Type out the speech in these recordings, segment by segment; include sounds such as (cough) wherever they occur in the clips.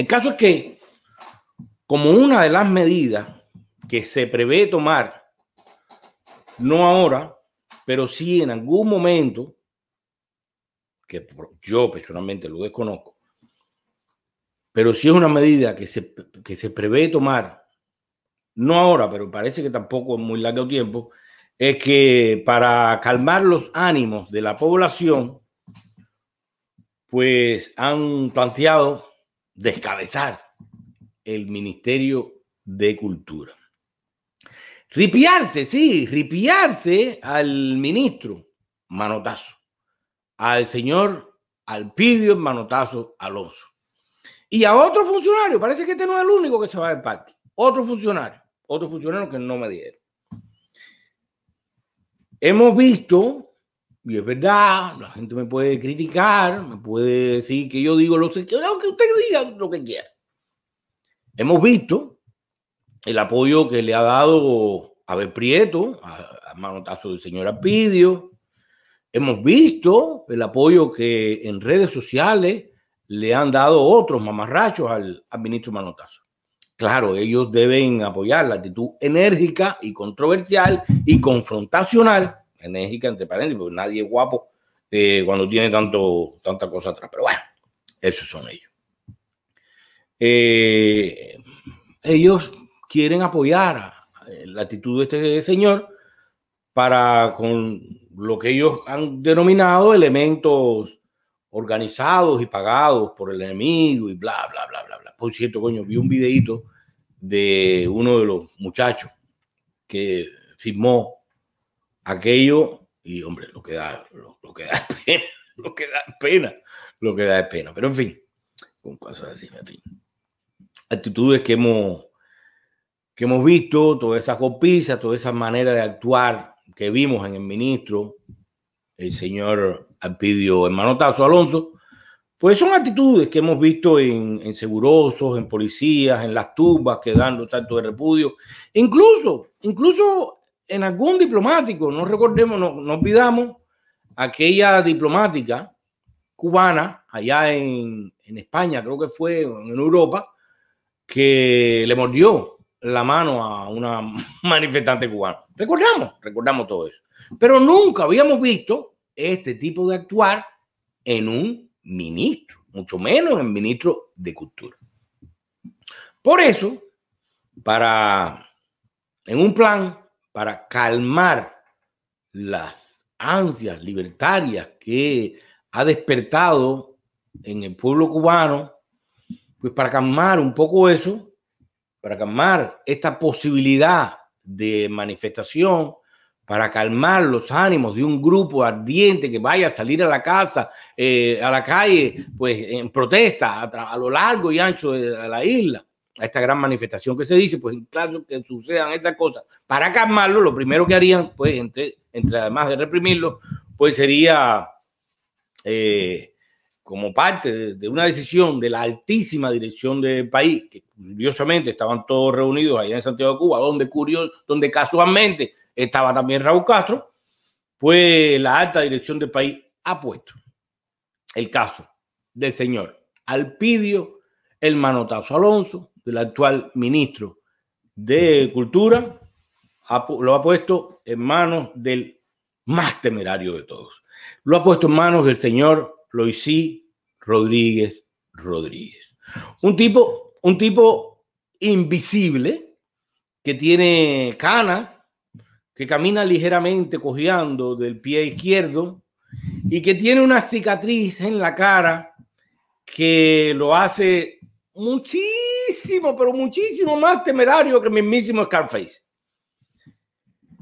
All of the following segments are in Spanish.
El caso es que, como una de las medidas que se prevé tomar, no ahora, pero sí en algún momento, que yo personalmente lo desconozco, pero sí es una medida que se, que se prevé tomar, no ahora, pero parece que tampoco en muy largo tiempo, es que para calmar los ánimos de la población, pues han planteado descabezar el Ministerio de Cultura. Ripiarse, sí, ripiarse al ministro, manotazo. Al señor Alpidio, manotazo, Alonso. Y a otro funcionario, parece que este no es el único que se va del parque. Otro funcionario, otro funcionario que no me dieron. Hemos visto y es verdad, la gente me puede criticar, me puede decir que yo digo lo que aunque usted diga lo que quiera. Hemos visto el apoyo que le ha dado a Abel Prieto, a, manotazo del señor Apidio. Hemos visto el apoyo que en redes sociales le han dado otros mamarrachos al, al ministro Manotazo. Claro, ellos deben apoyar la actitud enérgica y controversial y confrontacional enérgica, entre paréntesis, porque nadie es guapo eh, cuando tiene tanto, tanta cosa atrás. Pero bueno, esos son ellos. Eh, ellos quieren apoyar eh, la actitud de este señor para con lo que ellos han denominado elementos organizados y pagados por el enemigo y bla, bla, bla, bla, bla. Por cierto, coño, vi un videito de uno de los muchachos que firmó aquello y, hombre, lo que da, lo, que da (laughs) pena, lo que da pena, lo que da pena. Pero en fin, con cosas así, Actitudes que hemos, que hemos visto, todas esas golpizas, todas esas maneras de actuar que vimos en el ministro, el señor Alpidio hermano Tazo Alonso, pues son actitudes que hemos visto en, en, segurosos, en policías, en las tumbas que tanto de repudio, incluso, incluso en algún diplomático, no recordemos, no, pidamos olvidamos aquella diplomática cubana allá en, España, creo que fue en Europa, que le mordió la mano a una (laughs) manifestante cubana. Recordamos, recordamos todo eso. Pero nunca habíamos visto este tipo de actuar en un ministro, mucho menos en ministro de Cultura. Por eso, para, en un plan para calmar las ansias libertarias que ha despertado en el pueblo cubano, pues para calmar un poco eso, para calmar esta posibilidad de manifestación, para calmar los ánimos de un grupo ardiente que vaya a salir a la casa, eh, a la calle, pues en protesta a lo largo y ancho de la isla a esta gran manifestación que se dice, pues en caso que sucedan esas cosas, para calmarlo, lo primero que harían, pues, entre, entre además de reprimirlo, pues sería eh, como parte de, una decisión de la altísima dirección del país, que curiosamente estaban todos reunidos allá en Santiago de Cuba, donde, curioso, donde casualmente estaba también Raúl Castro, pues la alta dirección del país ha puesto el caso del señor Alpidio, el manotazo Alonso, del actual ministro de Cultura, lo ha puesto en manos del más temerario de todos. Lo ha puesto en manos del señor Loisí Rodríguez Rodríguez. Un tipo, un tipo invisible que tiene canas, que camina ligeramente cojeando del pie izquierdo y que tiene una cicatriz en la cara que lo hace muchísimo, pero muchísimo más temerario que el mismísimo Scarface.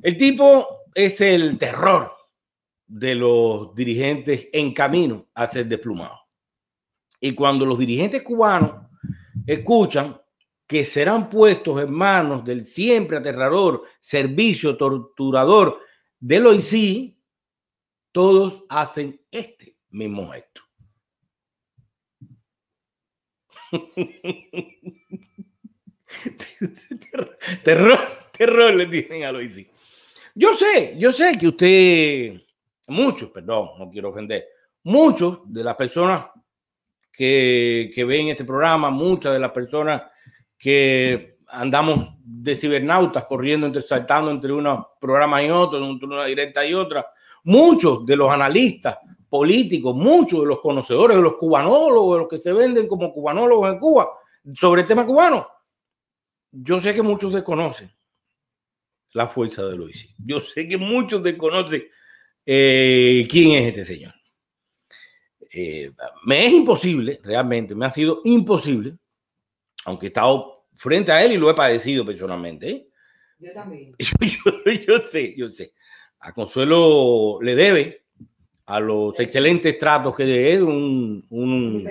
El tipo es el terror de los dirigentes en camino a ser desplumados. Y cuando los dirigentes cubanos escuchan que serán puestos en manos del siempre aterrador servicio torturador de y sí, todos hacen este mismo gesto. (laughs) terror, terror le tienen a Loisi. Yo sé, yo sé que usted, muchos, perdón, no quiero ofender, muchos de las personas que, que ven este programa, muchas de las personas que andamos de cibernautas corriendo, entre, saltando entre unos programas y otros, entre una directa y otra, muchos de los analistas, políticos, muchos de los conocedores, de los cubanólogos, de los que se venden como cubanólogos en Cuba, sobre el tema cubano, yo sé que muchos desconocen la fuerza de Luis. Yo sé que muchos desconocen eh, quién es este señor. Eh, me es imposible, realmente, me ha sido imposible, aunque he estado frente a él y lo he padecido personalmente. ¿eh? Yo también. (laughs) yo, sé, yo sé. A Consuelo le debe a los excelentes tratos que de un, un,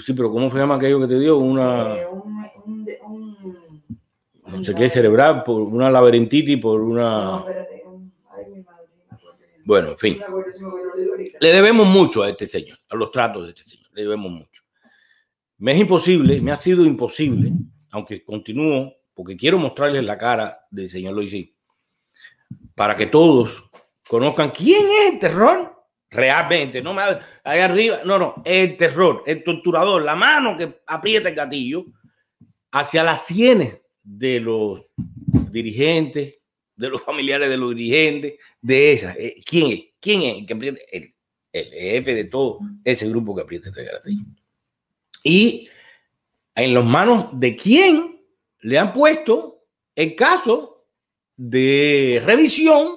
sí, pero ¿cómo se llama aquello que te dio? Una eh, no sé qué cerebral por una laberintitis por una bueno, en fin. Le debemos mucho a este señor, a los tratos de este señor, le debemos mucho. Me es imposible, me ha sido imposible, aunque continúo, porque quiero mostrarles la cara del señor Loisí, para que todos conozcan quién es el terror realmente. No me ahí arriba, no, no, el terror, el torturador, la mano que aprieta el gatillo hacia las sienes de los dirigentes, de los (laughs) familiares de los dirigentes, de esas. Eh, ¿Quién es? ¿Quién es el que aprieta? El, jefe de todo ese grupo que aprieta el este gatillo. Y en las manos de quién le han puesto el caso de revisión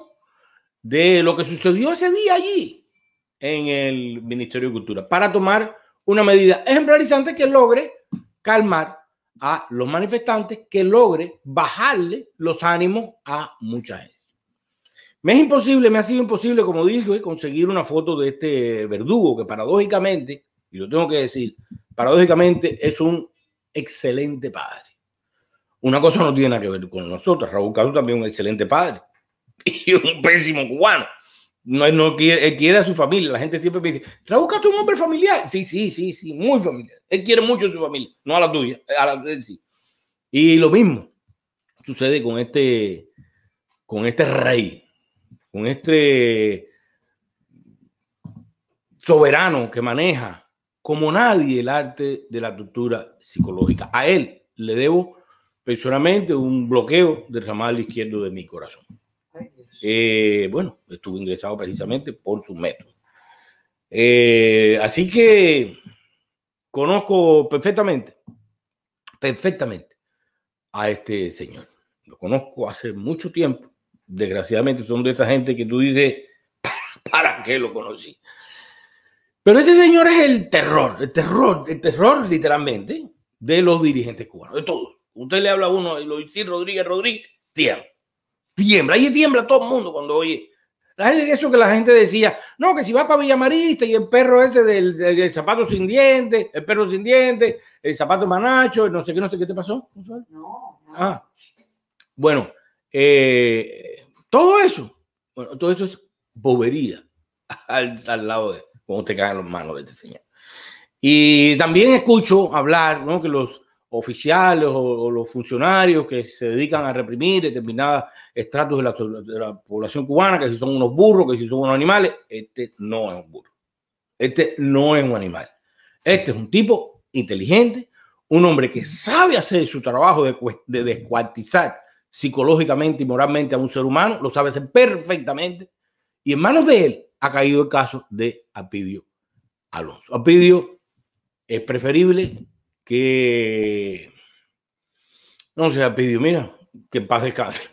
de lo que sucedió ese día allí en el Ministerio de Cultura para tomar una medida ejemplarizante que logre calmar a los manifestantes, que logre bajarle los ánimos a mucha gente. Me es imposible, me ha sido imposible, como dije, conseguir una foto de este verdugo que paradójicamente, y lo tengo que decir, paradójicamente es un excelente padre. Una cosa no tiene nada que ver con nosotros, Raúl Castro también es un excelente padre. (laughs) y un pésimo cubano. No, no quiere, quiere a su familia. La gente siempre me dice, Raúl un hombre familiar. Sí, sí, sí, sí, muy familiar. Él quiere mucho a su familia, no a la tuya, a la de sí. Y lo mismo sucede con este, con este rey, con este soberano que maneja como nadie el arte de la tortura psicológica. A él le debo personalmente un bloqueo del ramal izquierdo de mi corazón. Eh, bueno, estuvo ingresado precisamente por su método eh, así que conozco perfectamente, perfectamente a este señor. Lo conozco hace mucho tiempo. Desgraciadamente son de esa gente que tú dices, (laughs) ¿para qué lo conocí? Pero este señor es el terror, el terror, el terror literalmente de los dirigentes cubanos, de todos. Usted le habla a uno, lo dice Rodríguez Rodríguez, tierra tiembla. Ahí tiembla todo el mundo cuando oye. La eso que la gente decía, no, que si va para Villamarista y el perro ese del, zapato sin dientes, el perro sin dientes, el zapato manacho, no sé qué, no sé qué te pasó. Ah. Bueno, eh, todo eso, bueno, todo eso es bobería (laughs) al, al lado de cómo te caen las manos de este señor. Y también escucho hablar, ¿no? Que los oficiales o, los funcionarios que se dedican a reprimir determinados estratos de la, población cubana, que si son unos burros, que si son unos animales, este no es un burro. Este no es un animal. Este es un tipo inteligente, un hombre que sabe hacer su trabajo de, de descuartizar psicológicamente y moralmente a un ser humano, lo sabe hacer perfectamente, y en manos de él ha caído el caso de Apidio Alonso. Apidio es preferible que no se ha pedido, mira, que pase casi.